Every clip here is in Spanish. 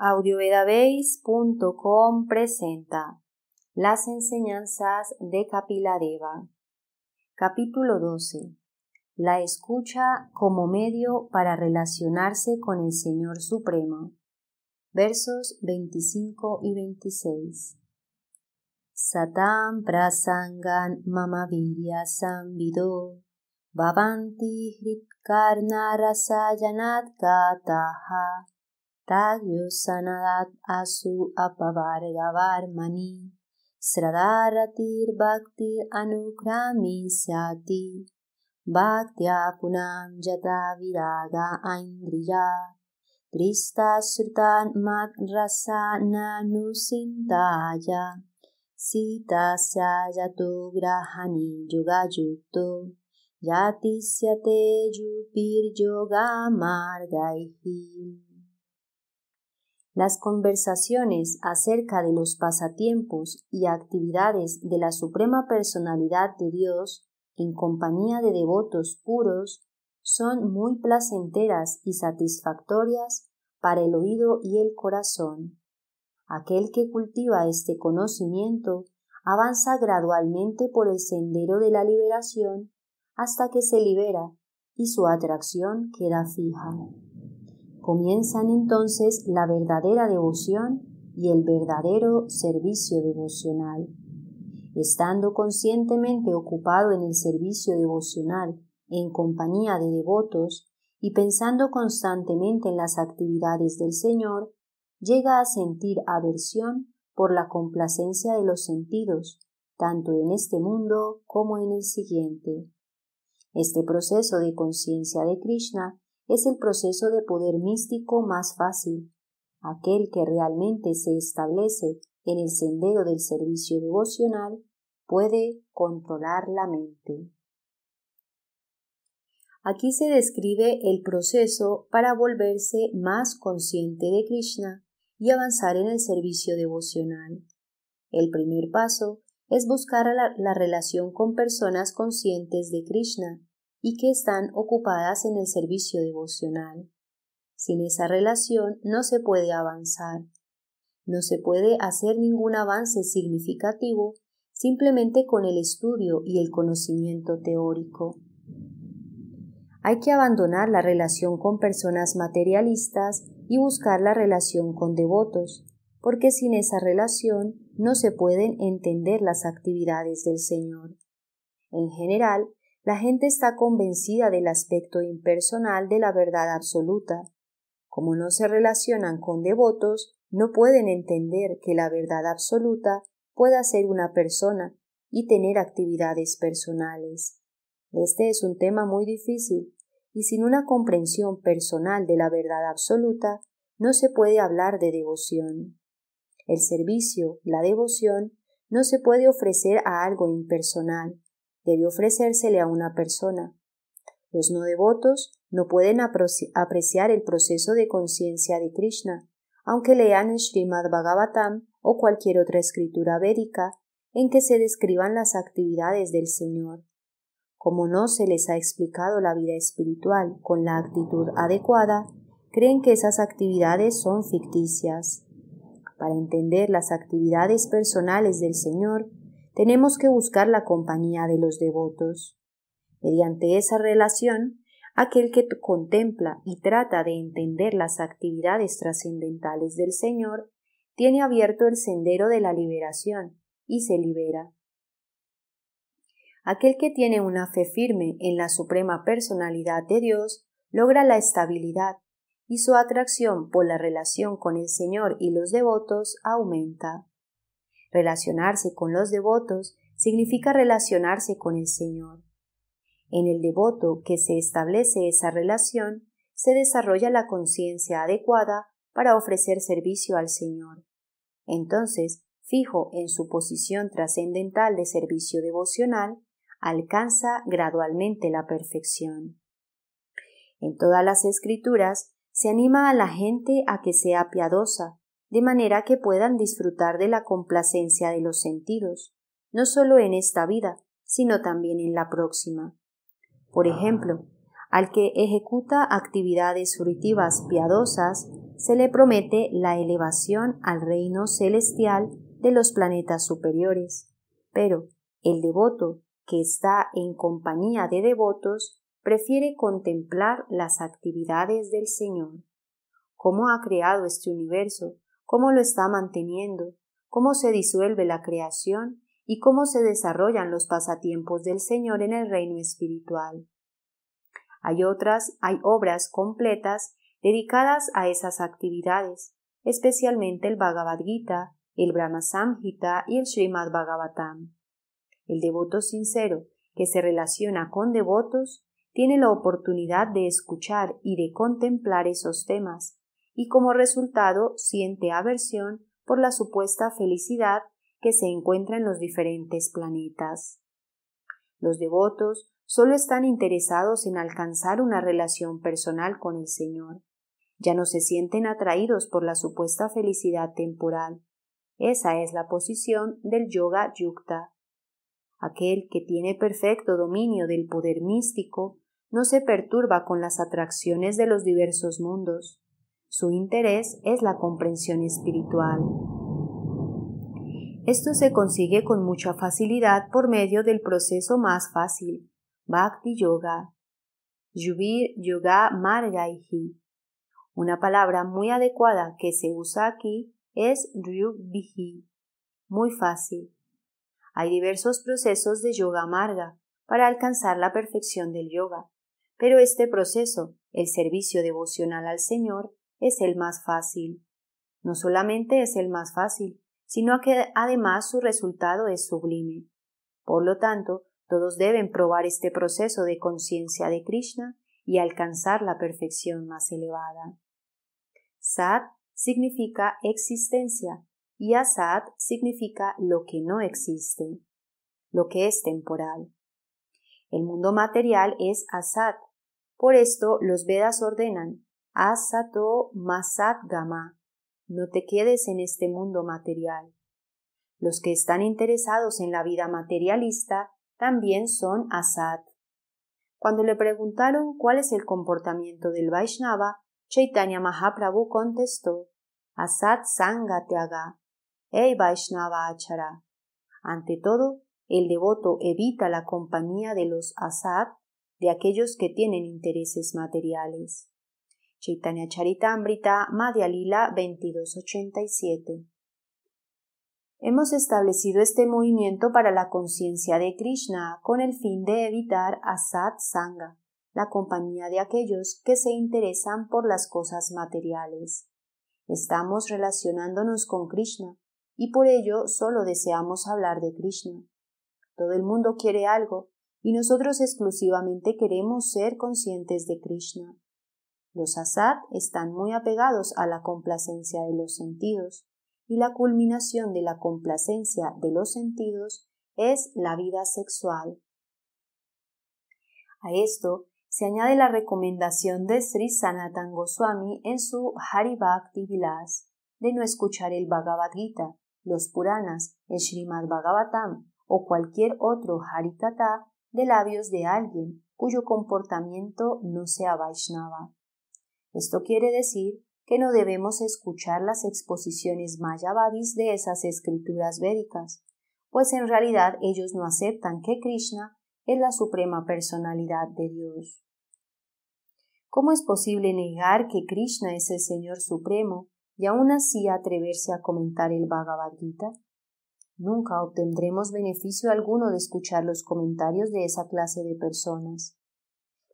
audiovedabase.com presenta Las enseñanzas de Kapiladeva Capítulo 12. La escucha como medio para relacionarse con el Señor Supremo. Versos 25 y 26. Satam prasangan mamavirya samvido bhavanti hritkarna rasayanat KATAHA tadyo sanadat asu apavarga varmani, Sradaratir bhakti anukrami syati. Bhakti punam yata viraga aindriya. Trista surtan mat Sita tu grahani yoga yuto Yati syate yupir yoga margaihi. Las conversaciones acerca de los pasatiempos y actividades de la Suprema Personalidad de Dios en compañía de devotos puros son muy placenteras y satisfactorias para el oído y el corazón. Aquel que cultiva este conocimiento avanza gradualmente por el sendero de la liberación hasta que se libera y su atracción queda fija. Comienzan entonces la verdadera devoción y el verdadero servicio devocional. Estando conscientemente ocupado en el servicio devocional, en compañía de devotos, y pensando constantemente en las actividades del Señor, llega a sentir aversión por la complacencia de los sentidos, tanto en este mundo como en el siguiente. Este proceso de conciencia de Krishna es el proceso de poder místico más fácil, aquel que realmente se establece en el sendero del servicio devocional puede controlar la mente. Aquí se describe el proceso para volverse más consciente de Krishna y avanzar en el servicio devocional. El primer paso es buscar la, relación con personas conscientes de Krishna y que están ocupadas en el servicio devocional. Sin esa relación no se puede avanzar. No se puede hacer ningún avance significativo simplemente con el estudio y el conocimiento teórico. Hay que abandonar la relación con personas materialistas y buscar la relación con devotos, porque sin esa relación no se pueden entender las actividades del Señor. En general, la gente está convencida del aspecto impersonal de la verdad absoluta. Como no se relacionan con devotos, no pueden entender que la verdad absoluta pueda ser una persona y tener actividades personales. Este es un tema muy difícil, y sin una comprensión personal de la verdad absoluta, no se puede hablar de devoción. El servicio, la devoción, no se puede ofrecer a algo impersonal, debe ofrecérsele a una persona. Los no devotos no pueden apreciar el proceso de conciencia de Krishna, aunque lean el Srimad Bhagavatam o cualquier otra escritura védica en que se describan las actividades del Señor. Como no se les ha explicado la vida espiritual con la actitud adecuada, creen que esas actividades son ficticias. Para entender las actividades personales del Señor, tenemos que buscar la compañía de los devotos. Mediante esa relación, aquel que contempla y trata de entender las actividades trascendentales del Señor, tiene abierto el sendero de la liberación y se libera. Aquel que tiene una fe firme en la Suprema Personalidad de Dios logra la estabilidad y su atracción por la relación con el Señor y los devotos aumenta. Relacionarse con los devotos significa relacionarse con el Señor. En el devoto que se establece esa relación, se desarrolla la conciencia adecuada para ofrecer servicio al Señor. Entonces, fijo en su posición trascendental de servicio devocional, alcanza gradualmente la perfección. En todas las escrituras se anima a la gente a que sea piadosa, de manera que puedan disfrutar de la complacencia de los sentidos, no solo en esta vida, sino también en la próxima. Por ah. ejemplo, al que ejecuta actividades fruitivas piadosas, se le promete la elevación al reino celestial de los planetas superiores. Pero el devoto, que está en compañía de devotos, prefiere contemplar las actividades del Señor. ¿Cómo ha creado este universo? cómo lo está manteniendo, cómo se disuelve la creación y cómo se desarrollan los pasatiempos del Señor en el reino espiritual. Hay otras, hay obras completas dedicadas a esas actividades, especialmente el Bhagavad Gita, el Brahma Samhita y el Srimad Bhagavatam. El devoto sincero, que se relaciona con devotos, tiene la oportunidad de escuchar y de contemplar esos temas, y como resultado siente aversión por la supuesta felicidad que se encuentra en los diferentes planetas. Los devotos solo están interesados en alcanzar una relación personal con el Señor. Ya no se sienten atraídos por la supuesta felicidad temporal. Esa es la posición del yoga yukta. Aquel que tiene perfecto dominio del poder místico no se perturba con las atracciones de los diversos mundos. Su interés es la comprensión espiritual. Esto se consigue con mucha facilidad por medio del proceso más fácil, Bhakti Yoga, Yuvir Yoga Margaihi. Una palabra muy adecuada que se usa aquí es Ryugbihi, muy fácil. Hay diversos procesos de yoga amarga para alcanzar la perfección del yoga, pero este proceso, el servicio devocional al Señor, es el más fácil. No solamente es el más fácil, sino que además su resultado es sublime. Por lo tanto, todos deben probar este proceso de conciencia de Krishna y alcanzar la perfección más elevada. Sat significa existencia y Asat significa lo que no existe, lo que es temporal. El mundo material es Asat. Por esto los Vedas ordenan Asato gama, No te quedes en este mundo material. Los que están interesados en la vida materialista también son asat. Cuando le preguntaron cuál es el comportamiento del Vaishnava, Chaitanya Mahaprabhu contestó: Asat Sangateaga, Ei Vaishnava Achara. Ante todo, el devoto evita la compañía de los asat, de aquellos que tienen intereses materiales. Chaitanya Charitamrita Madhya Lila 2287. Hemos establecido este movimiento para la conciencia de Krishna con el fin de evitar asat Sangha, la compañía de aquellos que se interesan por las cosas materiales. Estamos relacionándonos con Krishna y por ello solo deseamos hablar de Krishna. Todo el mundo quiere algo y nosotros exclusivamente queremos ser conscientes de Krishna. Los asad están muy apegados a la complacencia de los sentidos, y la culminación de la complacencia de los sentidos es la vida sexual. A esto se añade la recomendación de Sri Sanatan Goswami en su Haribhakti Vilas de no escuchar el Bhagavad Gita, los Puranas, el Srimad Bhagavatam o cualquier otro Harikata de labios de alguien cuyo comportamiento no sea Vaishnava. Esto quiere decir que no debemos escuchar las exposiciones mayavadis de esas escrituras védicas, pues en realidad ellos no aceptan que Krishna es la suprema personalidad de Dios. ¿Cómo es posible negar que Krishna es el Señor Supremo y aún así atreverse a comentar el Bhagavad Gita? Nunca obtendremos beneficio alguno de escuchar los comentarios de esa clase de personas.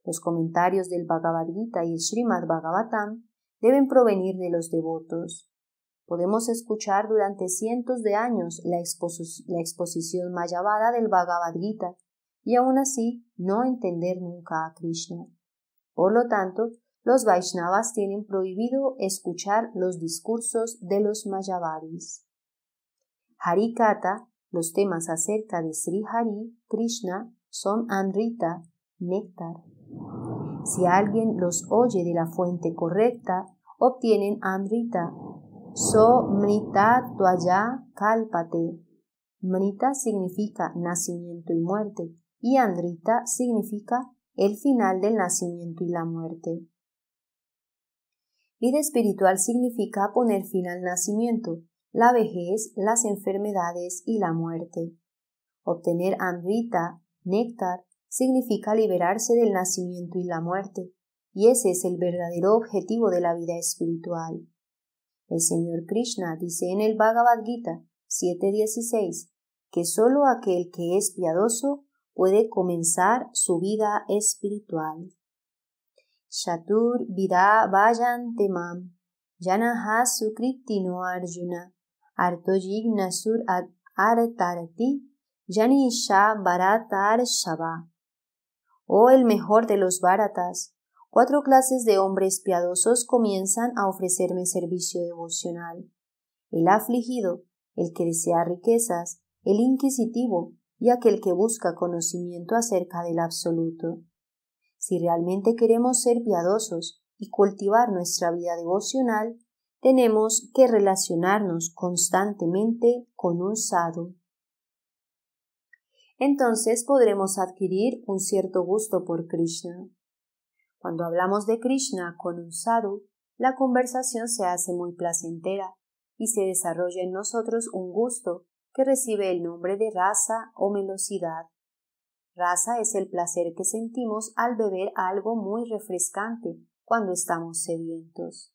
Los comentarios del Bhagavad Gita y el Srimad Bhagavatam deben provenir de los devotos. Podemos escuchar durante cientos de años la, exposición mayavada del Bhagavad Gita y aún así no entender nunca a Krishna. Por lo tanto, los Vaishnavas tienen prohibido escuchar los discursos de los Mayavadis. Harikata, los temas acerca de Sri Hari, Krishna, son Andrita, néctar. Si alguien los oye de la fuente correcta, obtienen amrita. So mrita tuaya kalpate. Mrita significa nacimiento y muerte, y andrita significa el final del nacimiento y la muerte. Vida espiritual significa poner fin al nacimiento, la vejez, las enfermedades y la muerte. Obtener amrita, néctar, significa liberarse del nacimiento y la muerte, y ese es el verdadero objetivo de la vida espiritual. El Señor Krishna dice en el Bhagavad Gita 7.16 que sólo aquel que es piadoso puede comenzar su vida espiritual. Shatur janah no Arjuna sur Artarati Janisha baratar. Shava Oh el mejor de los báratas. Cuatro clases de hombres piadosos comienzan a ofrecerme servicio devocional. El afligido, el que desea riquezas, el inquisitivo y aquel que busca conocimiento acerca del absoluto. Si realmente queremos ser piadosos y cultivar nuestra vida devocional, tenemos que relacionarnos constantemente con un sado entonces podremos adquirir un cierto gusto por Krishna. Cuando hablamos de Krishna con un sadhu, la conversación se hace muy placentera y se desarrolla en nosotros un gusto que recibe el nombre de raza o melosidad. Raza es el placer que sentimos al beber algo muy refrescante cuando estamos sedientos.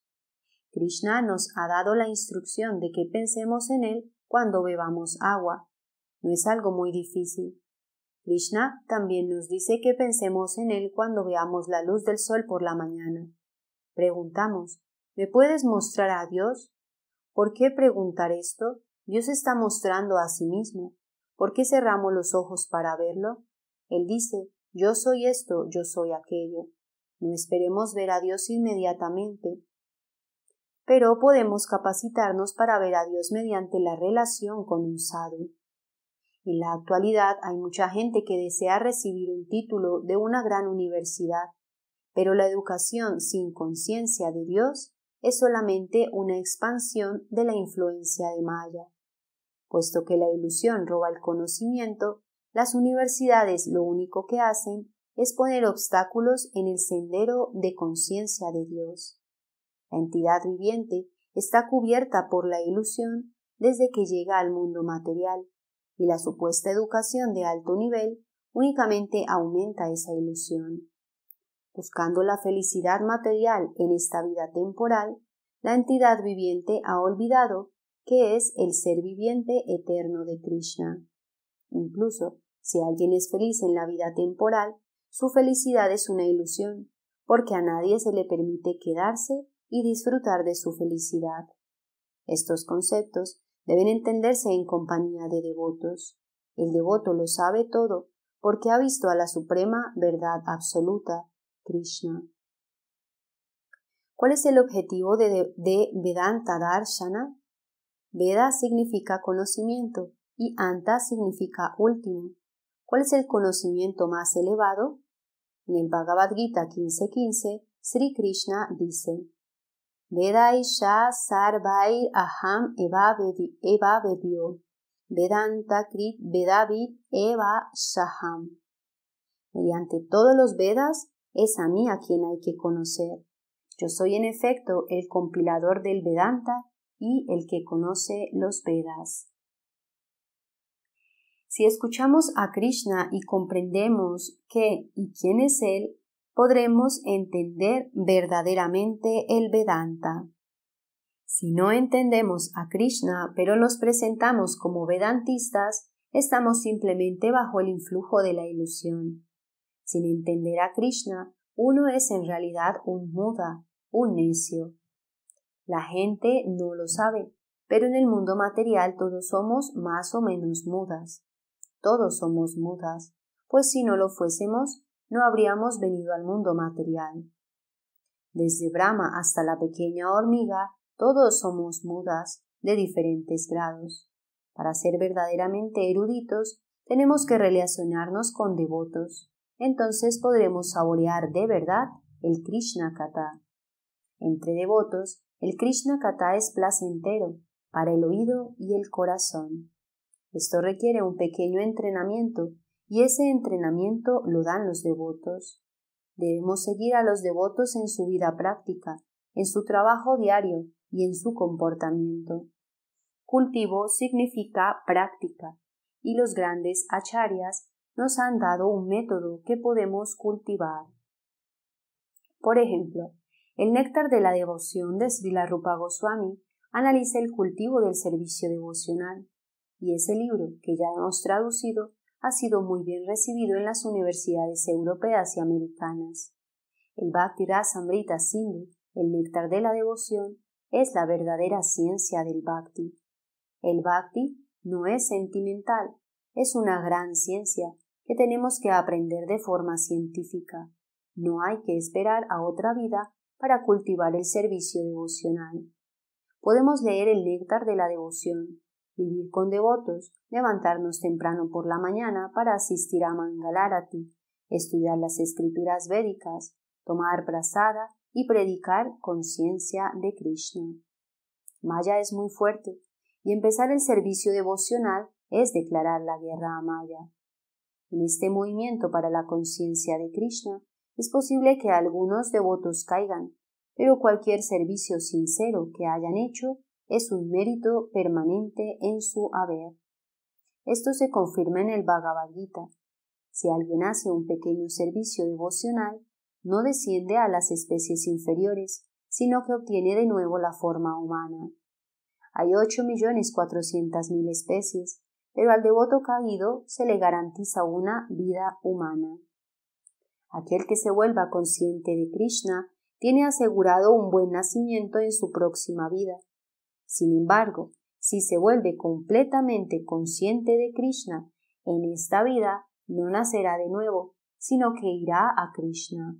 Krishna nos ha dado la instrucción de que pensemos en él cuando bebamos agua, no es algo muy difícil. Krishna también nos dice que pensemos en Él cuando veamos la luz del sol por la mañana. Preguntamos, ¿me puedes mostrar a Dios? ¿Por qué preguntar esto? Dios está mostrando a sí mismo. ¿Por qué cerramos los ojos para verlo? Él dice, yo soy esto, yo soy aquello. No esperemos ver a Dios inmediatamente, pero podemos capacitarnos para ver a Dios mediante la relación con un sadhu. En la actualidad hay mucha gente que desea recibir un título de una gran universidad, pero la educación sin conciencia de Dios es solamente una expansión de la influencia de Maya. Puesto que la ilusión roba el conocimiento, las universidades lo único que hacen es poner obstáculos en el sendero de conciencia de Dios. La entidad viviente está cubierta por la ilusión desde que llega al mundo material, y la supuesta educación de alto nivel únicamente aumenta esa ilusión. Buscando la felicidad material en esta vida temporal, la entidad viviente ha olvidado que es el ser viviente eterno de Krishna. Incluso, si alguien es feliz en la vida temporal, su felicidad es una ilusión, porque a nadie se le permite quedarse y disfrutar de su felicidad. Estos conceptos deben entenderse en compañía de devotos. El devoto lo sabe todo porque ha visto a la suprema verdad absoluta, Krishna. ¿Cuál es el objetivo de, Vedanta Darshana? Veda significa conocimiento y Anta significa último. ¿Cuál es el conocimiento más elevado? En el Bhagavad Gita 15.15, Sri Krishna dice, Vedai Sha aham eva vedyo. Vedanta krit vedavit eva shaham. Mediante todos los Vedas es a mí a quien hay que conocer. Yo soy en efecto el compilador del Vedanta y el que conoce los Vedas. Si escuchamos a Krishna y comprendemos qué y quién es Él, podremos entender verdaderamente el Vedanta. Si no entendemos a Krishna, pero nos presentamos como vedantistas, estamos simplemente bajo el influjo de la ilusión. Sin entender a Krishna, uno es en realidad un muda, un necio. La gente no lo sabe, pero en el mundo material todos somos más o menos mudas. Todos somos mudas, pues si no lo fuésemos, no habríamos venido al mundo material. Desde Brahma hasta la pequeña hormiga, todos somos mudas de diferentes grados. Para ser verdaderamente eruditos, tenemos que relacionarnos con devotos. Entonces podremos saborear de verdad el Krishna Kata. Entre devotos, el Krishna Kata es placentero para el oído y el corazón. Esto requiere un pequeño entrenamiento y ese entrenamiento lo dan los devotos. Debemos seguir a los devotos en su vida práctica, en su trabajo diario y en su comportamiento. Cultivo significa práctica, y los grandes acharyas nos han dado un método que podemos cultivar. Por ejemplo, el néctar de la devoción de Srila Rupa Goswami analiza el cultivo del servicio devocional, y ese libro que ya hemos traducido ha sido muy bien recibido en las universidades europeas y americanas. El Bhakti Rasamrita Sindhu, el néctar de la devoción, es la verdadera ciencia del Bhakti. El Bhakti no es sentimental, es una gran ciencia que tenemos que aprender de forma científica. No hay que esperar a otra vida para cultivar el servicio devocional. Podemos leer el néctar de la devoción, vivir con devotos, levantarnos temprano por la mañana para asistir a Mangalarati, estudiar las escrituras védicas, tomar prasada y predicar conciencia de Krishna. Maya es muy fuerte y empezar el servicio devocional es declarar la guerra a Maya. En este movimiento para la conciencia de Krishna es posible que algunos devotos caigan, pero cualquier servicio sincero que hayan hecho es un mérito permanente en su haber. Esto se confirma en el Bhagavad Gita. Si alguien hace un pequeño servicio devocional, no desciende a las especies inferiores, sino que obtiene de nuevo la forma humana. Hay ocho millones mil especies, pero al devoto caído se le garantiza una vida humana. Aquel que se vuelva consciente de Krishna tiene asegurado un buen nacimiento en su próxima vida. Sin embargo, si se vuelve completamente consciente de Krishna, en esta vida no nacerá de nuevo, sino que irá a Krishna.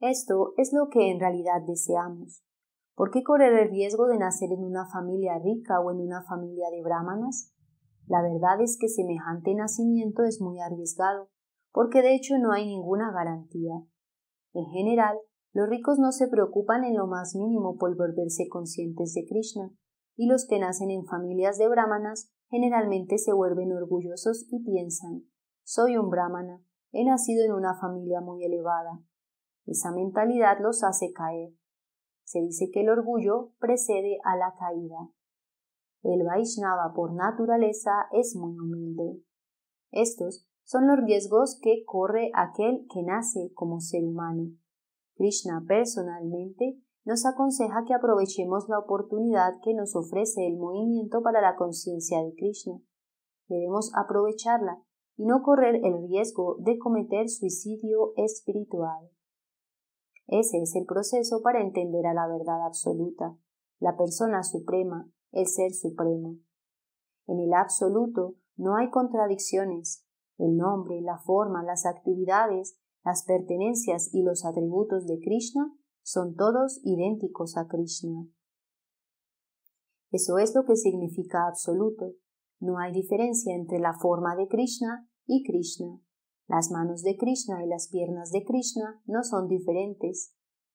Esto es lo que en realidad deseamos. ¿Por qué correr el riesgo de nacer en una familia rica o en una familia de brahmanas? La verdad es que semejante nacimiento es muy arriesgado, porque de hecho no hay ninguna garantía. En general, los ricos no se preocupan en lo más mínimo por volverse conscientes de Krishna, y los que nacen en familias de brahmanas generalmente se vuelven orgullosos y piensan soy un brahmana, he nacido en una familia muy elevada. Esa mentalidad los hace caer. Se dice que el orgullo precede a la caída. El Vaishnava por naturaleza es muy humilde. Estos son los riesgos que corre aquel que nace como ser humano. Krishna personalmente nos aconseja que aprovechemos la oportunidad que nos ofrece el movimiento para la conciencia de Krishna. Debemos aprovecharla y no correr el riesgo de cometer suicidio espiritual. Ese es el proceso para entender a la verdad absoluta, la persona suprema, el ser supremo. En el absoluto no hay contradicciones. El nombre, la forma, las actividades las pertenencias y los atributos de Krishna son todos idénticos a Krishna. Eso es lo que significa absoluto. No hay diferencia entre la forma de Krishna y Krishna. Las manos de Krishna y las piernas de Krishna no son diferentes.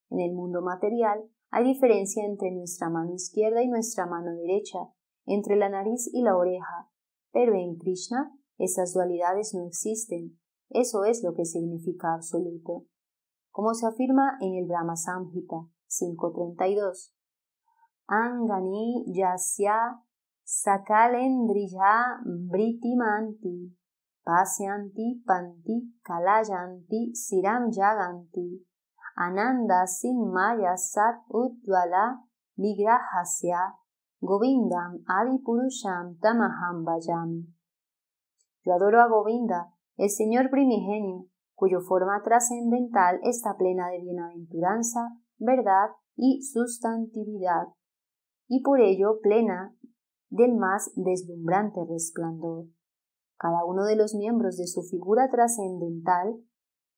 En el mundo material hay diferencia entre nuestra mano izquierda y nuestra mano derecha, entre la nariz y la oreja, pero en Krishna esas dualidades no existen. Eso es lo que significa absoluto, como se afirma en el Brahma Samhita 532. Angani yasya sakalendriya britimanti paseanti panti kalayanti siram jaganti ananda maya sat udvala vigrahasya govindam adipurusham tamaham Yo adoro a Govinda el Señor primigenio, cuya forma trascendental está plena de bienaventuranza, verdad y sustantividad, y por ello plena del más deslumbrante resplandor. Cada uno de los miembros de su figura trascendental,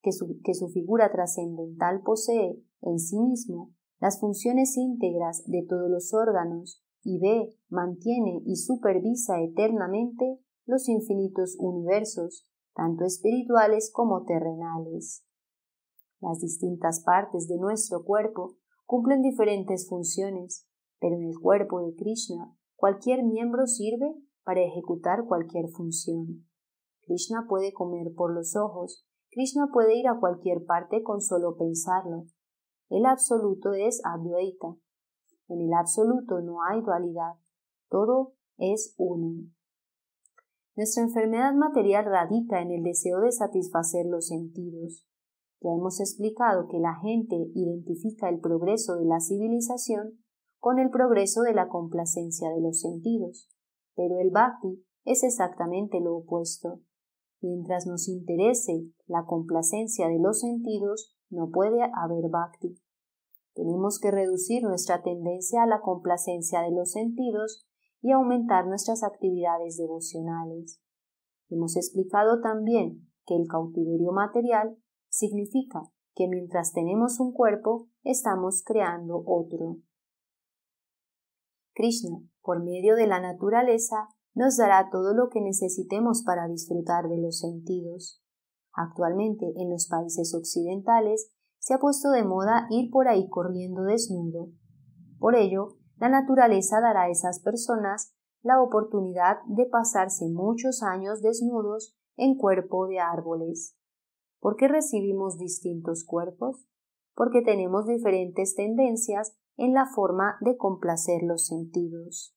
que su, que su figura trascendental posee en sí mismo, las funciones íntegras de todos los órganos, y ve, mantiene y supervisa eternamente los infinitos universos tanto espirituales como terrenales. Las distintas partes de nuestro cuerpo cumplen diferentes funciones, pero en el cuerpo de Krishna cualquier miembro sirve para ejecutar cualquier función. Krishna puede comer por los ojos, Krishna puede ir a cualquier parte con solo pensarlo. El absoluto es Advaita. En el absoluto no hay dualidad, todo es uno. Nuestra enfermedad material radica en el deseo de satisfacer los sentidos. Ya hemos explicado que la gente identifica el progreso de la civilización con el progreso de la complacencia de los sentidos, pero el bhakti es exactamente lo opuesto. Mientras nos interese la complacencia de los sentidos, no puede haber bhakti. Tenemos que reducir nuestra tendencia a la complacencia de los sentidos y aumentar nuestras actividades devocionales. Hemos explicado también que el cautiverio material significa que mientras tenemos un cuerpo, estamos creando otro. Krishna, por medio de la naturaleza, nos dará todo lo que necesitemos para disfrutar de los sentidos. Actualmente en los países occidentales se ha puesto de moda ir por ahí corriendo desnudo. Por ello, la naturaleza dará a esas personas la oportunidad de pasarse muchos años desnudos en cuerpo de árboles. ¿Por qué recibimos distintos cuerpos? Porque tenemos diferentes tendencias en la forma de complacer los sentidos.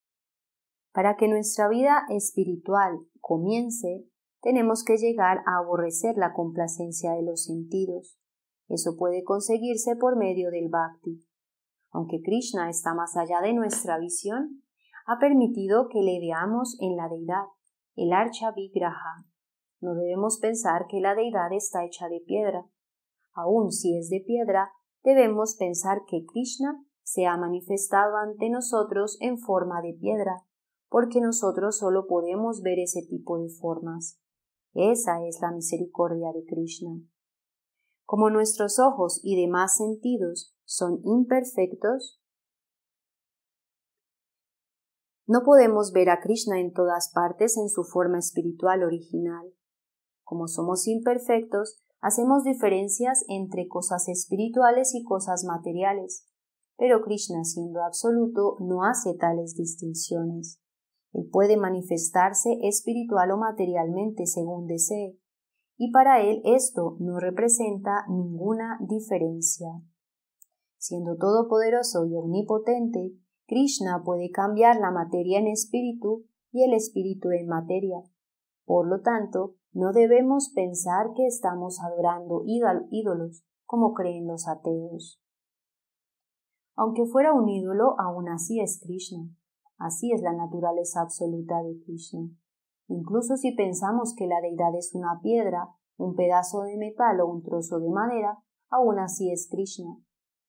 Para que nuestra vida espiritual comience, tenemos que llegar a aborrecer la complacencia de los sentidos. Eso puede conseguirse por medio del bhakti aunque Krishna está más allá de nuestra visión, ha permitido que le veamos en la deidad, el Archa Vigraha. No debemos pensar que la deidad está hecha de piedra. Aun si es de piedra, debemos pensar que Krishna se ha manifestado ante nosotros en forma de piedra, porque nosotros solo podemos ver ese tipo de formas. Esa es la misericordia de Krishna. Como nuestros ojos y demás sentidos son imperfectos, no podemos ver a Krishna en todas partes en su forma espiritual original. Como somos imperfectos, hacemos diferencias entre cosas espirituales y cosas materiales, pero Krishna siendo absoluto no hace tales distinciones. Él puede manifestarse espiritual o materialmente según desee, y para él esto no representa ninguna diferencia. Siendo todopoderoso y omnipotente, Krishna puede cambiar la materia en espíritu y el espíritu en materia. Por lo tanto, no debemos pensar que estamos adorando ídolos, como creen los ateos. Aunque fuera un ídolo, aún así es Krishna. Así es la naturaleza absoluta de Krishna. Incluso si pensamos que la deidad es una piedra, un pedazo de metal o un trozo de madera, aún así es Krishna.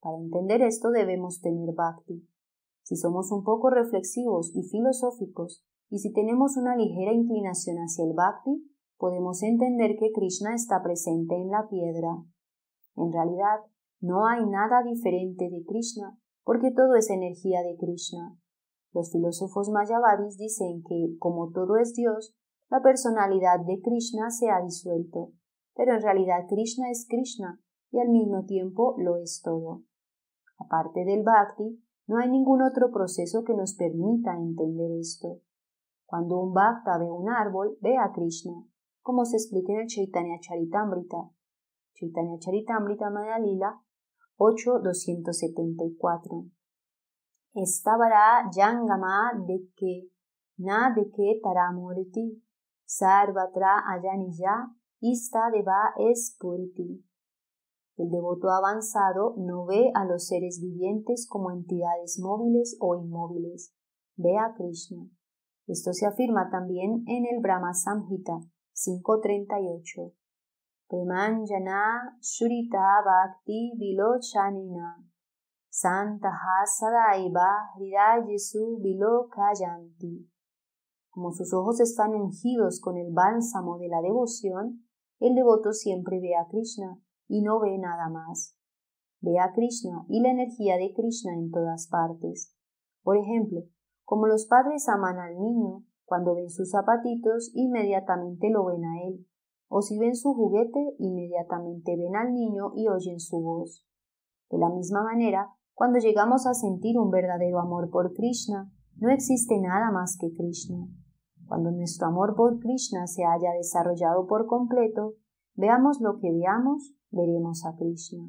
Para entender esto debemos tener bhakti. Si somos un poco reflexivos y filosóficos, y si tenemos una ligera inclinación hacia el bhakti, podemos entender que Krishna está presente en la piedra. En realidad, no hay nada diferente de Krishna, porque todo es energía de Krishna. Los filósofos mayavadis dicen que, como todo es Dios, la personalidad de Krishna se ha disuelto, pero en realidad Krishna es Krishna y al mismo tiempo lo es todo. Aparte del bhakti, no hay ningún otro proceso que nos permita entender esto. Cuando un bhakta ve un árbol, ve a Krishna, como se explica en el Chaitanya Charitamrita. Chaitanya Charitamrita Madalila 8.274 Estabara Yangama de que na de que sarvatra ayanija, ista deva es el devoto avanzado no ve a los seres vivientes como entidades móviles o inmóviles. Ve a Krishna. Esto se afirma también en el Brahma Samhita 538. Premanjana Shurita Bhakti Vilochanina Santaha Hridayesu Vilokayanti. Como sus ojos están ungidos con el bálsamo de la devoción, el devoto siempre ve a Krishna y no ve nada más. Ve a Krishna y la energía de Krishna en todas partes. Por ejemplo, como los padres aman al niño, cuando ven sus zapatitos inmediatamente lo ven a él, o si ven su juguete inmediatamente ven al niño y oyen su voz. De la misma manera, cuando llegamos a sentir un verdadero amor por Krishna, no existe nada más que Krishna. Cuando nuestro amor por Krishna se haya desarrollado por completo, Veamos lo que veamos, veremos a Krishna.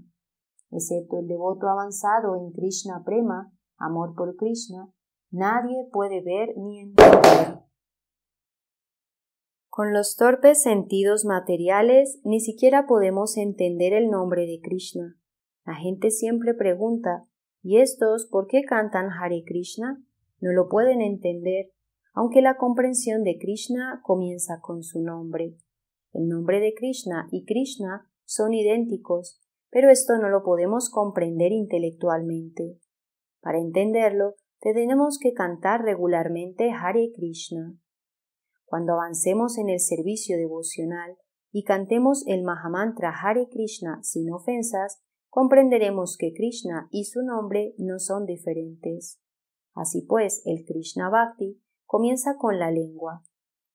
Excepto el devoto avanzado en Krishna Prema, amor por Krishna, nadie puede ver ni entender. Con los torpes sentidos materiales ni siquiera podemos entender el nombre de Krishna. La gente siempre pregunta ¿Y estos por qué cantan Hare Krishna? No lo pueden entender, aunque la comprensión de Krishna comienza con su nombre. El nombre de Krishna y Krishna son idénticos, pero esto no lo podemos comprender intelectualmente. Para entenderlo, te tenemos que cantar regularmente Hare Krishna. Cuando avancemos en el servicio devocional y cantemos el Mahamantra Hare Krishna sin ofensas, comprenderemos que Krishna y su nombre no son diferentes. Así pues, el Krishna Bhakti comienza con la lengua,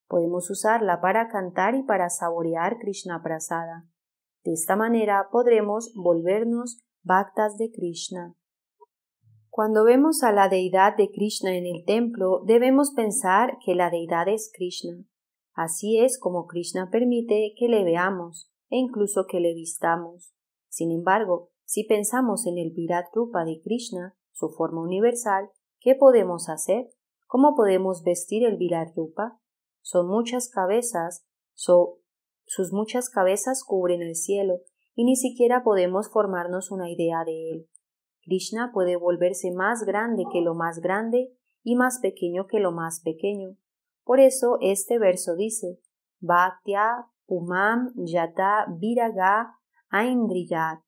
Podemos usarla para cantar y para saborear Krishna Prasada. De esta manera podremos volvernos bhaktas de Krishna. Cuando vemos a la deidad de Krishna en el templo, debemos pensar que la deidad es Krishna. Así es como Krishna permite que le veamos e incluso que le vistamos. Sin embargo, si pensamos en el Viratrupa de Krishna, su forma universal, ¿qué podemos hacer? ¿Cómo podemos vestir el Viratrupa? son muchas cabezas, sus muchas cabezas cubren el cielo, y ni siquiera podemos formarnos una idea de él. Krishna puede volverse más grande que lo más grande y más pequeño que lo más pequeño. Por eso este verso dice Bhaktya Pumam Yata Viraga Aindriyat.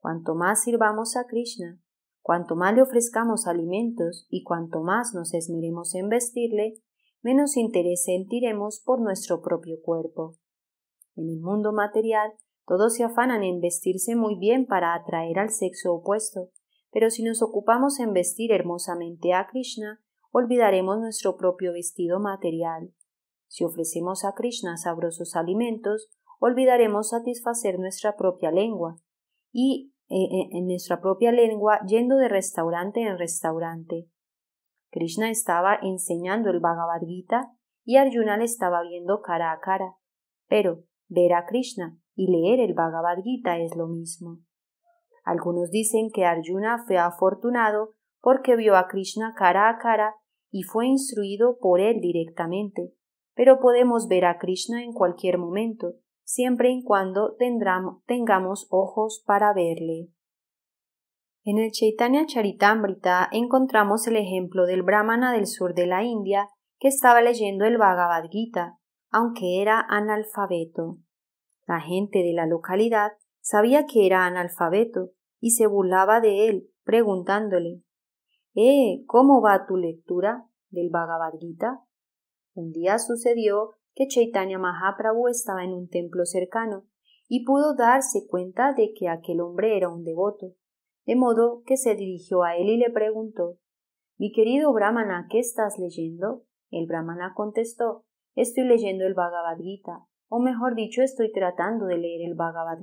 Cuanto más sirvamos a Krishna, cuanto más le ofrezcamos alimentos y cuanto más nos esmeremos en vestirle, menos interés sentiremos por nuestro propio cuerpo. En el mundo material, todos se afanan en vestirse muy bien para atraer al sexo opuesto, pero si nos ocupamos en vestir hermosamente a Krishna, olvidaremos nuestro propio vestido material. Si ofrecemos a Krishna sabrosos alimentos, olvidaremos satisfacer nuestra propia lengua y eh, eh, en nuestra propia lengua yendo de restaurante en restaurante. Krishna estaba enseñando el Bhagavad Gita y Arjuna le estaba viendo cara a cara. Pero ver a Krishna y leer el Bhagavad Gita es lo mismo. Algunos dicen que Arjuna fue afortunado porque vio a Krishna cara a cara y fue instruido por él directamente, pero podemos ver a Krishna en cualquier momento, siempre y cuando tengamos ojos para verle. En el Chaitanya Charitamrita encontramos el ejemplo del brahmana del sur de la India que estaba leyendo el Bhagavad aunque era analfabeto. La gente de la localidad sabía que era analfabeto y se burlaba de él, preguntándole Eh, ¿cómo va tu lectura del Bhagavad Un día sucedió que Chaitanya Mahaprabhu estaba en un templo cercano y pudo darse cuenta de que aquel hombre era un devoto de modo que se dirigió a él y le preguntó Mi querido brahmana, ¿qué estás leyendo? El brahmana contestó Estoy leyendo el Bhagavad o mejor dicho, estoy tratando de leer el Bhagavad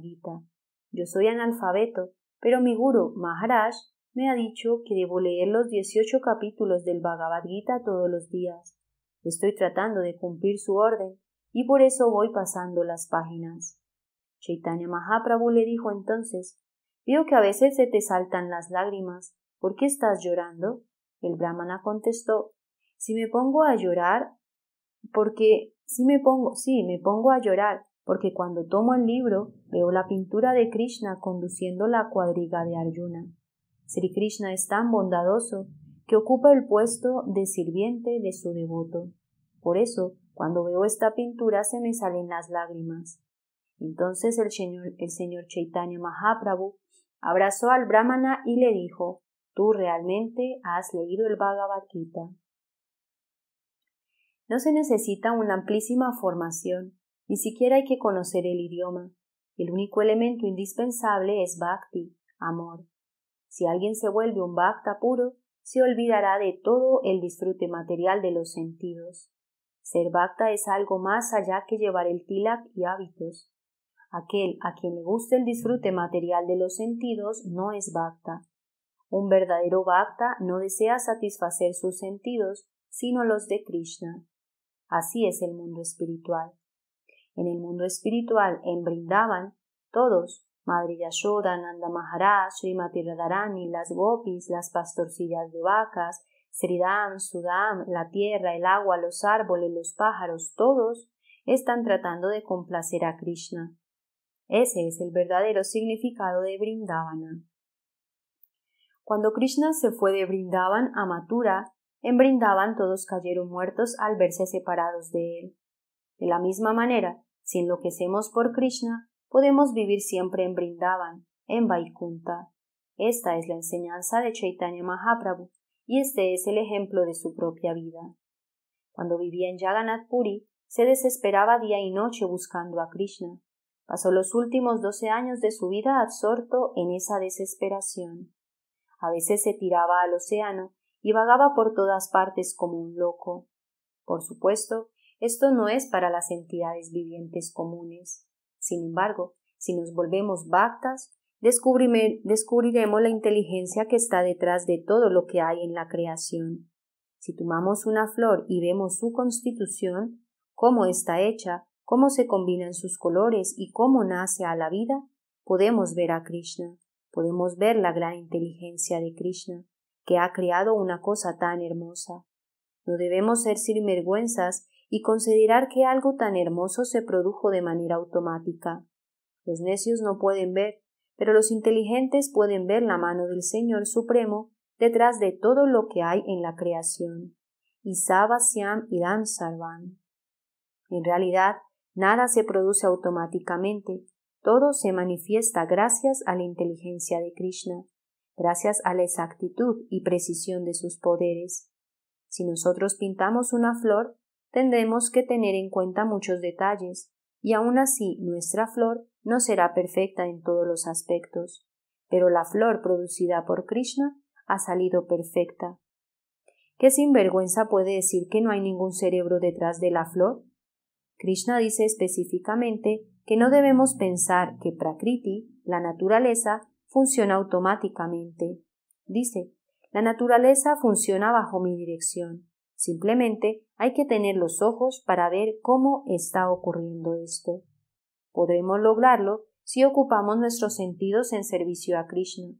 Yo soy analfabeto, pero mi guru, Maharaj, me ha dicho que debo leer los dieciocho capítulos del Bhagavad todos los días. Estoy tratando de cumplir su orden, y por eso voy pasando las páginas. Chaitanya Mahaprabhu le dijo entonces Veo que a veces se te saltan las lágrimas. ¿Por qué estás llorando? El brahmana contestó Si me pongo a llorar, porque si me pongo, sí, me pongo a llorar, porque cuando tomo el libro veo la pintura de Krishna conduciendo la cuadriga de Arjuna. Sri Krishna es tan bondadoso que ocupa el puesto de sirviente de su devoto. Por eso, cuando veo esta pintura se me salen las lágrimas. Entonces el señor, el señor Chaitanya Mahaprabhu Abrazó al brahmana y le dijo, Tú realmente has leído el Bhagavad Gita. No se necesita una amplísima formación, ni siquiera hay que conocer el idioma. El único elemento indispensable es bhakti, amor. Si alguien se vuelve un bhakta puro, se olvidará de todo el disfrute material de los sentidos. Ser bhakta es algo más allá que llevar el tilak y hábitos. Aquel a quien le gusta el disfrute material de los sentidos no es bhakta. Un verdadero bhakta no desea satisfacer sus sentidos, sino los de Krishna. Así es el mundo espiritual. En el mundo espiritual, en Brindavan, todos, Madre Yashoda, Nanda Maharaj, Srimati Radharani, las gopis, las pastorcillas de vacas, Sridam, Sudam, la tierra, el agua, los árboles, los pájaros, todos están tratando de complacer a Krishna. Ese es el verdadero significado de Brindavana. Cuando Krishna se fue de Brindavan a Mathura, en Brindavan todos cayeron muertos al verse separados de él. De la misma manera, si enloquecemos por Krishna, podemos vivir siempre en Brindavan, en Vaikunta. Esta es la enseñanza de Chaitanya Mahaprabhu, y este es el ejemplo de su propia vida. Cuando vivía en Jagannath Puri, se desesperaba día y noche buscando a Krishna. Pasó los últimos doce años de su vida absorto en esa desesperación. A veces se tiraba al océano y vagaba por todas partes como un loco. Por supuesto, esto no es para las entidades vivientes comunes. Sin embargo, si nos volvemos bactas, descubriremos la inteligencia que está detrás de todo lo que hay en la creación. Si tomamos una flor y vemos su constitución, cómo está hecha, cómo se combinan sus colores y cómo nace a la vida, podemos ver a Krishna, podemos ver la gran inteligencia de Krishna, que ha creado una cosa tan hermosa. No debemos ser sinvergüenzas y considerar que algo tan hermoso se produjo de manera automática. Los necios no pueden ver, pero los inteligentes pueden ver la mano del Señor Supremo detrás de todo lo que hay en la creación. Isava Siam Idam Sarvan. En realidad, Nada se produce automáticamente, todo se manifiesta gracias a la inteligencia de Krishna, gracias a la exactitud y precisión de sus poderes. Si nosotros pintamos una flor, tendremos que tener en cuenta muchos detalles, y aun así nuestra flor no será perfecta en todos los aspectos, pero la flor producida por Krishna ha salido perfecta. ¿Qué sinvergüenza puede decir que no hay ningún cerebro detrás de la flor? Krishna dice específicamente que no debemos pensar que Prakriti, la naturaleza, funciona automáticamente. Dice, la naturaleza funciona bajo mi dirección. Simplemente hay que tener los ojos para ver cómo está ocurriendo esto. Podremos lograrlo si ocupamos nuestros sentidos en servicio a Krishna.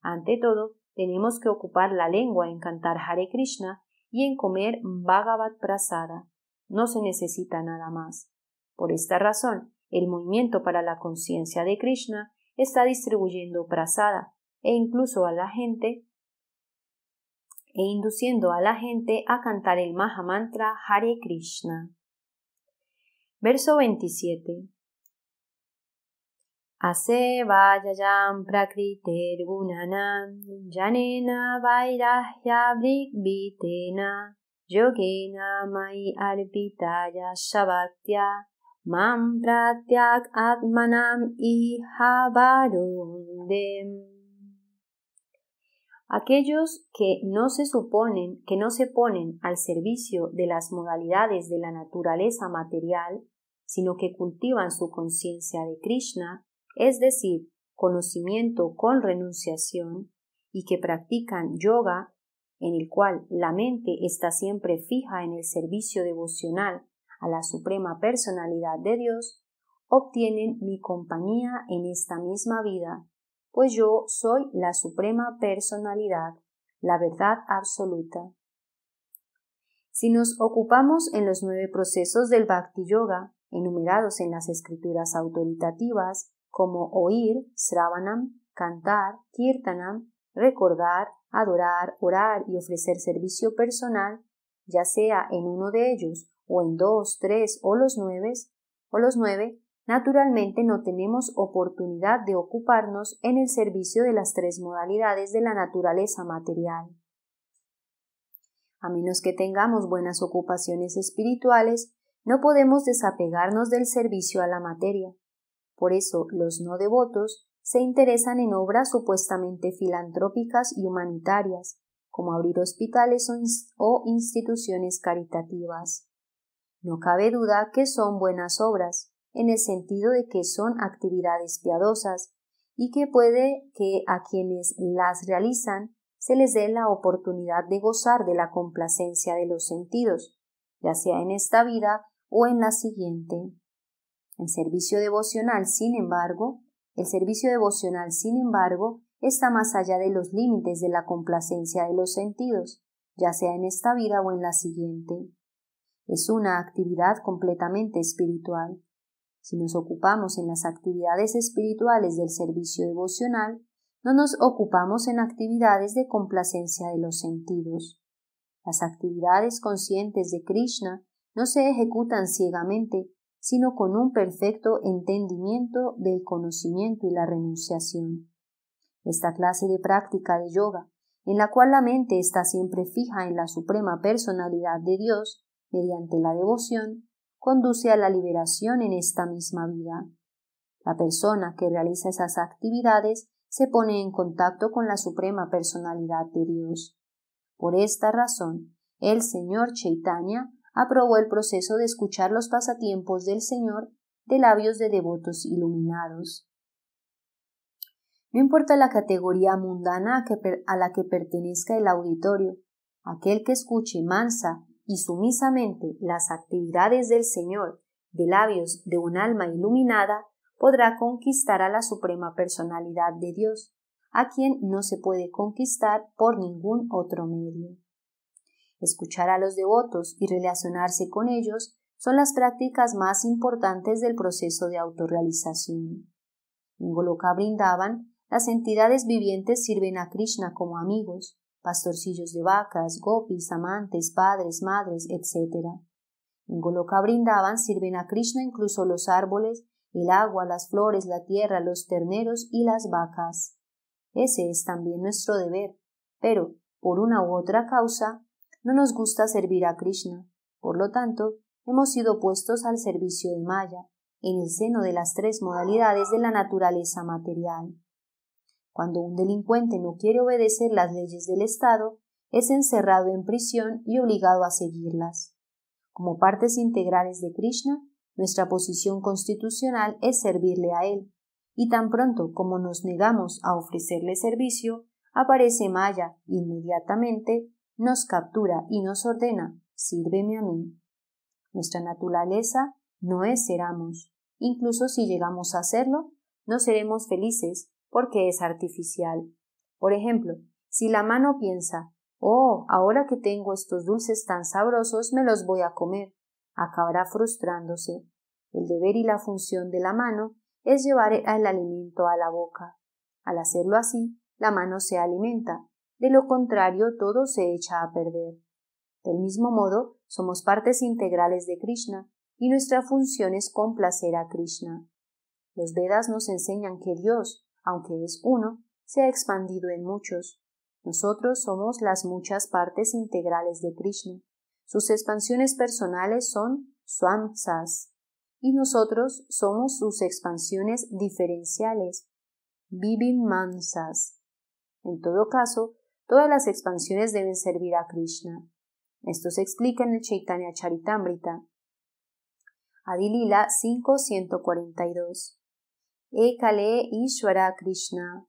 Ante todo, tenemos que ocupar la lengua en cantar Hare Krishna y en comer Bhagavad Prasada. No se necesita nada más. Por esta razón, el movimiento para la conciencia de Krishna está distribuyendo prasada e incluso a la gente e induciendo a la gente a cantar el Maha Mantra Hare Krishna. Verso 27. Ase vayayam prakriter gunanam janena vairahya Yogena Mai Arpitaya shabatya Mam Pratyak Atmanam Aquellos que no se suponen, que no se ponen al servicio de las modalidades de la naturaleza material, sino que cultivan su conciencia de Krishna, es decir, conocimiento con renunciación, y que practican yoga en el cual la mente está siempre fija en el servicio devocional a la Suprema Personalidad de Dios, obtienen mi compañía en esta misma vida, pues yo soy la Suprema Personalidad, la verdad absoluta. Si nos ocupamos en los nueve procesos del Bhakti Yoga, enumerados en las escrituras autoritativas, como oír, sravanam, cantar, kirtanam, recordar, adorar, orar y ofrecer servicio personal, ya sea en uno de ellos o en dos, tres o los nueve, o los nueve, naturalmente no tenemos oportunidad de ocuparnos en el servicio de las tres modalidades de la naturaleza material. A menos que tengamos buenas ocupaciones espirituales, no podemos desapegarnos del servicio a la materia. Por eso los no devotos se interesan en obras supuestamente filantrópicas y humanitarias, como abrir hospitales o, instituciones caritativas. No cabe duda que son buenas obras, en el sentido de que son actividades piadosas y que puede que a quienes las realizan se les dé la oportunidad de gozar de la complacencia de los sentidos, ya sea en esta vida o en la siguiente. El servicio devocional, sin embargo, el servicio devocional, sin embargo, está más allá de los límites de la complacencia de los sentidos, ya sea en esta vida o en la siguiente. Es una actividad completamente espiritual. Si nos ocupamos en las actividades espirituales del servicio devocional, no nos ocupamos en actividades de complacencia de los sentidos. Las actividades conscientes de Krishna no se ejecutan ciegamente, sino con un perfecto entendimiento del conocimiento y la renunciación. Esta clase de práctica de yoga, en la cual la mente está siempre fija en la suprema personalidad de Dios, mediante la devoción, conduce a la liberación en esta misma vida. La persona que realiza esas actividades se pone en contacto con la suprema personalidad de Dios. Por esta razón, el Señor Chaitanya aprobó el proceso de escuchar los pasatiempos del Señor de labios de devotos iluminados. No importa la categoría mundana a, la que pertenezca el auditorio, aquel que escuche mansa y sumisamente las actividades del Señor de labios de un alma iluminada podrá conquistar a la Suprema Personalidad de Dios, a quien no se puede conquistar por ningún otro medio. Escuchar a los devotos y relacionarse con ellos son las prácticas más importantes del proceso de autorrealización. En Goloka brindaban, las entidades vivientes sirven a Krishna como amigos, pastorcillos de vacas, gopis, amantes, padres, madres, etc. En Goloka brindaban sirven a Krishna incluso los árboles, el agua, las flores, la tierra, los terneros y las vacas. Ese es también nuestro deber, pero, por una u otra causa, no nos gusta servir a Krishna. Por lo tanto, hemos sido puestos al servicio de Maya, en el seno de las tres modalidades de la naturaleza material. Cuando un delincuente no quiere obedecer las leyes del Estado, es encerrado en prisión y obligado a seguirlas. Como partes integrales de Krishna, nuestra posición constitucional es servirle a Él, y tan pronto como nos negamos a ofrecerle servicio, aparece Maya inmediatamente nos captura y nos ordena, sírveme a mí. Nuestra naturaleza no es ser Incluso si llegamos a hacerlo, no seremos felices porque es artificial. Por ejemplo, si la mano piensa, oh, ahora que tengo estos dulces tan sabrosos, me los voy a comer, acabará frustrándose. El deber y la función de la mano es llevar el alimento a la boca. Al hacerlo así, la mano se alimenta de lo contrario todo se echa a perder. Del mismo modo, somos partes integrales de Krishna, y nuestra función es complacer a Krishna. Los Vedas nos enseñan que Dios, aunque es uno, se ha expandido en muchos. Nosotros somos las muchas partes integrales de Krishna. Sus expansiones personales son Swamsas, y nosotros somos sus expansiones diferenciales, mansas En todo caso, Todas las expansiones deben servir a Krishna. Esto se explica en el Chaitanya Charitamrita. Adilila 5.142 Ekale Ishwara Krishna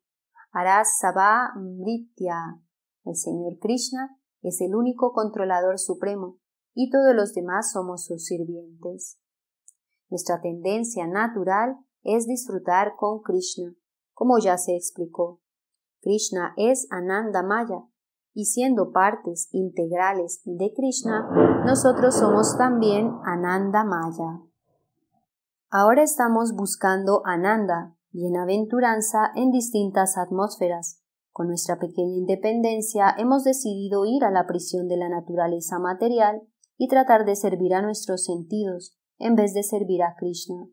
arasava Mritya El Señor Krishna es el único controlador supremo y todos los demás somos sus sirvientes. Nuestra tendencia natural es disfrutar con Krishna, como ya se explicó. Krishna es Ananda Maya, y siendo partes integrales de Krishna, nosotros somos también Ananda Maya. Ahora estamos buscando Ananda, bienaventuranza en distintas atmósferas. Con nuestra pequeña independencia hemos decidido ir a la prisión de la naturaleza material y tratar de servir a nuestros sentidos en vez de servir a Krishna.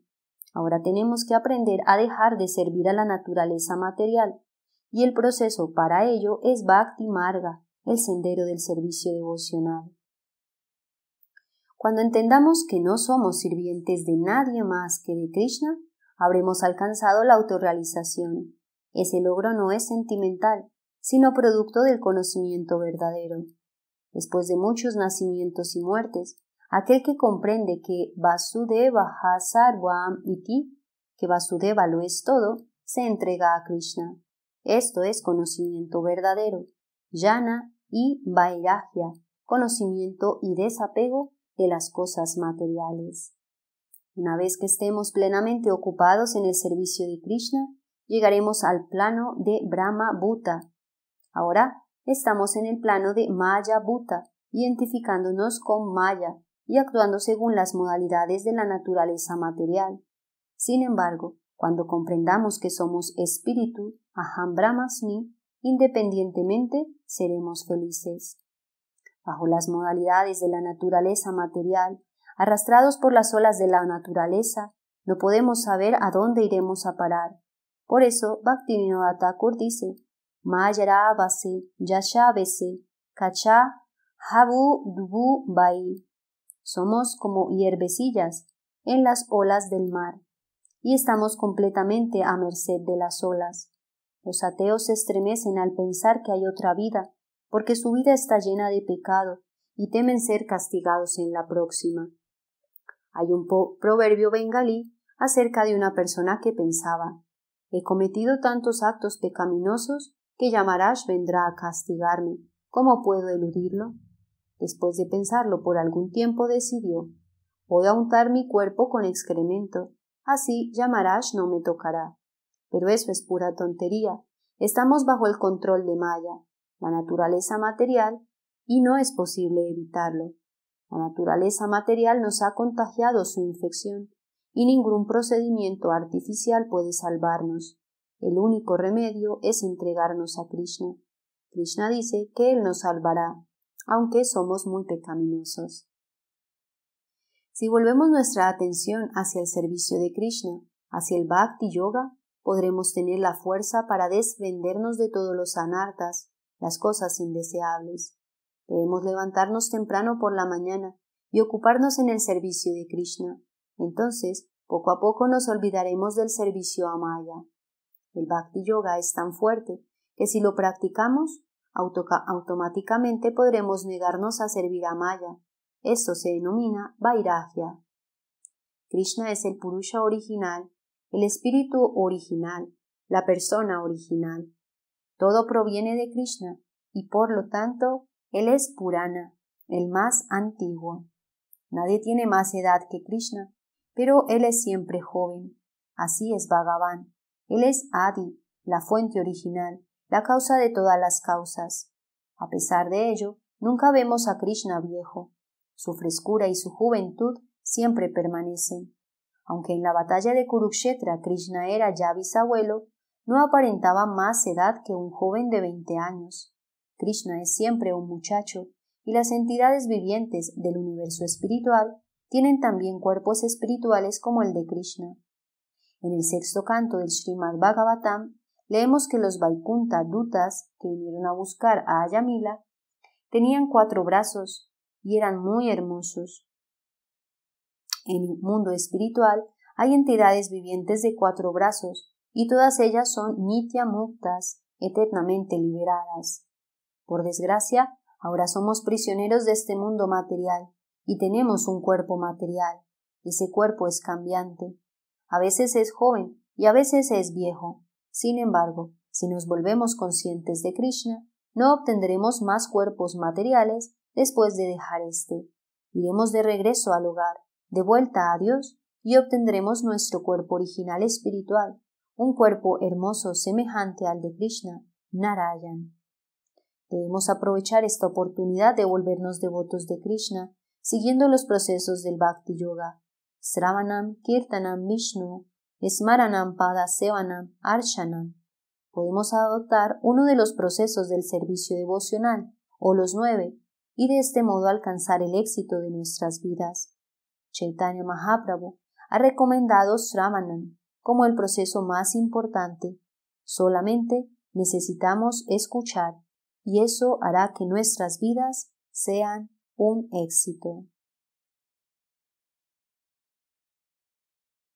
Ahora tenemos que aprender a dejar de servir a la naturaleza material y el proceso para ello es Bhakti Marga, el sendero del servicio devocional. Cuando entendamos que no somos sirvientes de nadie más que de Krishna, habremos alcanzado la autorrealización. Ese logro no es sentimental, sino producto del conocimiento verdadero. Después de muchos nacimientos y muertes, aquel que comprende que Vasudeva Hasarvam Iti, que Vasudeva lo es todo, se entrega a Krishna. Esto es conocimiento verdadero, llana y vairagya, conocimiento y desapego de las cosas materiales. Una vez que estemos plenamente ocupados en el servicio de Krishna, llegaremos al plano de Brahma Bhuta. Ahora estamos en el plano de Maya Bhuta, identificándonos con Maya y actuando según las modalidades de la naturaleza material. Sin embargo, cuando comprendamos que somos espíritu, aham brahmasmi, independientemente seremos felices. Bajo las modalidades de la naturaleza material, arrastrados por las olas de la naturaleza, no podemos saber a dónde iremos a parar. Por eso Bhaktivinoda Thakur dice, Mayara base, kacha, habu dubu bai. Somos como hierbecillas en las olas del mar y estamos completamente a merced de las olas. Los ateos se estremecen al pensar que hay otra vida, porque su vida está llena de pecado y temen ser castigados en la próxima. Hay un proverbio bengalí acerca de una persona que pensaba He cometido tantos actos pecaminosos que Yamarash vendrá a castigarme. ¿Cómo puedo eludirlo? Después de pensarlo por algún tiempo decidió Voy a untar mi cuerpo con excremento Así Yamarash no me tocará. Pero eso es pura tontería. Estamos bajo el control de Maya, la naturaleza material, y no es posible evitarlo. La naturaleza material nos ha contagiado su infección, y ningún procedimiento artificial puede salvarnos. El único remedio es entregarnos a Krishna. Krishna dice que Él nos salvará, aunque somos muy pecaminosos. Si volvemos nuestra atención hacia el servicio de Krishna, hacia el Bhakti Yoga, podremos tener la fuerza para desprendernos de todos los anartas, las cosas indeseables. Debemos levantarnos temprano por la mañana y ocuparnos en el servicio de Krishna. Entonces, poco a poco nos olvidaremos del servicio a Maya. El Bhakti Yoga es tan fuerte que si lo practicamos, automáticamente podremos negarnos a servir a Maya esto se denomina Vairagya. Krishna es el Purusha original, el espíritu original, la persona original. Todo proviene de Krishna y por lo tanto él es Purana, el más antiguo. Nadie tiene más edad que Krishna, pero él es siempre joven. Así es Bhagavan. Él es Adi, la fuente original, la causa de todas las causas. A pesar de ello, nunca vemos a Krishna viejo. Su frescura y su juventud siempre permanecen. Aunque en la batalla de Kurukshetra Krishna era ya bisabuelo, no aparentaba más edad que un joven de veinte años. Krishna es siempre un muchacho, y las entidades vivientes del universo espiritual tienen también cuerpos espirituales como el de Krishna. En el sexto canto del Srimad Bhagavatam leemos que los Vaikunta Dutas que vinieron a buscar a Ayamila tenían cuatro brazos, y eran muy hermosos. En el mundo espiritual hay entidades vivientes de cuatro brazos y todas ellas son nitya muktas, eternamente liberadas. Por desgracia, ahora somos prisioneros de este mundo material y tenemos un cuerpo material. Ese cuerpo es cambiante. A veces es joven y a veces es viejo. Sin embargo, si nos volvemos conscientes de Krishna, no obtendremos más cuerpos materiales, Después de dejar este, iremos de regreso al hogar, de vuelta a Dios, y obtendremos nuestro cuerpo original espiritual, un cuerpo hermoso semejante al de Krishna, Narayan. Debemos aprovechar esta oportunidad de volvernos devotos de Krishna, siguiendo los procesos del Bhakti Yoga, Sravanam, Kirtanam, Vishnu, Smaranam, Padasevanam, Arshanam. Podemos adoptar uno de los procesos del servicio devocional, o los nueve, y de este modo alcanzar el éxito de nuestras vidas. Chaitanya Mahaprabhu ha recomendado Sramanan como el proceso más importante. Solamente necesitamos escuchar y eso hará que nuestras vidas sean un éxito.